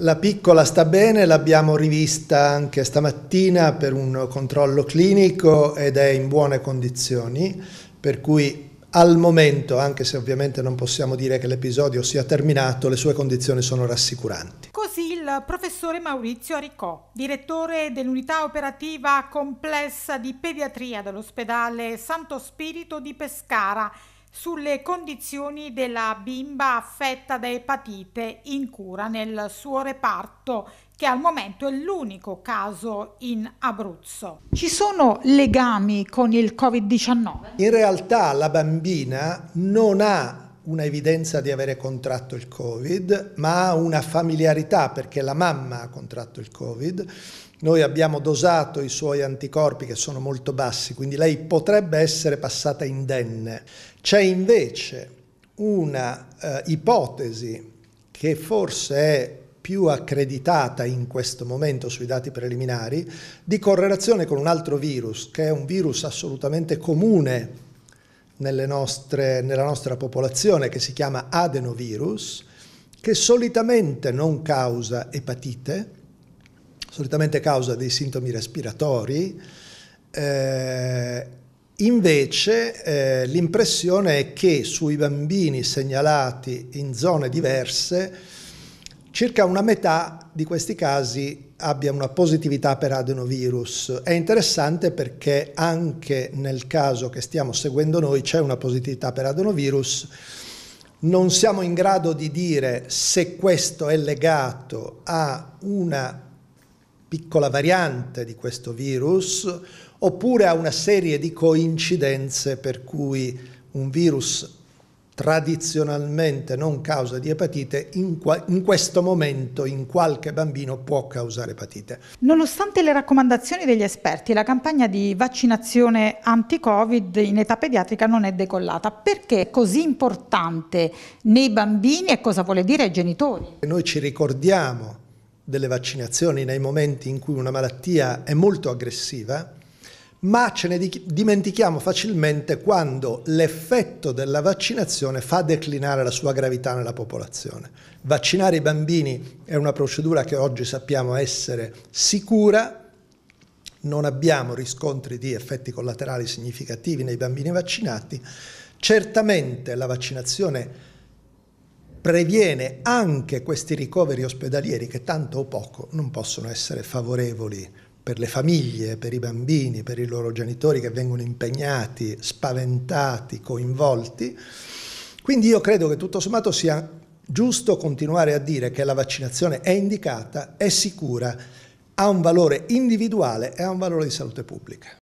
La piccola sta bene, l'abbiamo rivista anche stamattina per un controllo clinico ed è in buone condizioni, per cui al momento, anche se ovviamente non possiamo dire che l'episodio sia terminato, le sue condizioni sono rassicuranti. Così il professore Maurizio Aricò, direttore dell'unità operativa complessa di pediatria dell'ospedale Santo Spirito di Pescara, sulle condizioni della bimba affetta da epatite in cura nel suo reparto che al momento è l'unico caso in Abruzzo. Ci sono legami con il Covid-19? In realtà la bambina non ha una evidenza di avere contratto il Covid, ma ha una familiarità perché la mamma ha contratto il Covid. Noi abbiamo dosato i suoi anticorpi che sono molto bassi, quindi lei potrebbe essere passata indenne. C'è invece una eh, ipotesi che forse è più accreditata in questo momento sui dati preliminari, di correlazione con un altro virus, che è un virus assolutamente comune nostre, nella nostra popolazione che si chiama adenovirus, che solitamente non causa epatite, solitamente causa dei sintomi respiratori, eh, Invece eh, l'impressione è che sui bambini segnalati in zone diverse circa una metà di questi casi abbia una positività per adenovirus. È interessante perché anche nel caso che stiamo seguendo noi c'è una positività per adenovirus. Non siamo in grado di dire se questo è legato a una piccola variante di questo virus oppure a una serie di coincidenze per cui un virus tradizionalmente non causa di epatite, in, qua- in, questo momento in qualche bambino può causare epatite. Nonostante le raccomandazioni degli esperti, la campagna di vaccinazione anti-Covid in età pediatrica non è decollata. Perché è così importante nei bambini e cosa vuole dire ai genitori? Noi ci ricordiamo delle vaccinazioni nei momenti in cui una malattia è molto aggressiva ma ce ne dimentichiamo facilmente quando l'effetto della vaccinazione fa declinare la sua gravità nella popolazione. Vaccinare i bambini è una procedura che oggi sappiamo essere sicura, non abbiamo riscontri di effetti collaterali significativi nei bambini vaccinati, certamente la vaccinazione previene anche questi ricoveri ospedalieri che tanto o poco non possono essere favorevoli per le famiglie, per i bambini, per i loro genitori che vengono impegnati, spaventati, coinvolti. Quindi io credo che tutto sommato sia giusto continuare a dire che la vaccinazione è indicata, è sicura, ha un valore individuale e ha un valore di salute pubblica.